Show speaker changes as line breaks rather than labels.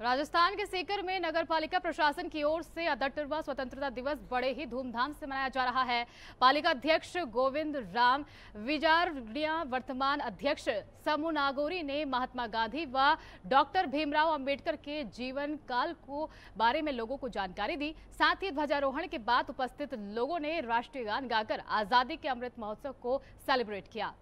राजस्थान के सीकर में नगरपालिका प्रशासन की ओर से अदरवा स्वतंत्रता दिवस बड़े ही धूमधाम से मनाया जा रहा है पालिका अध्यक्ष गोविंद राम विजारिया वर्तमान अध्यक्ष समू नागोरी ने महात्मा गांधी व डॉक्टर भीमराव अंबेडकर के जीवन काल को बारे में लोगों को जानकारी दी साथ ही ध्वजारोहण के बाद उपस्थित लोगों ने राष्ट्रीय गान गाकर आजादी के अमृत महोत्सव को सेलिब्रेट किया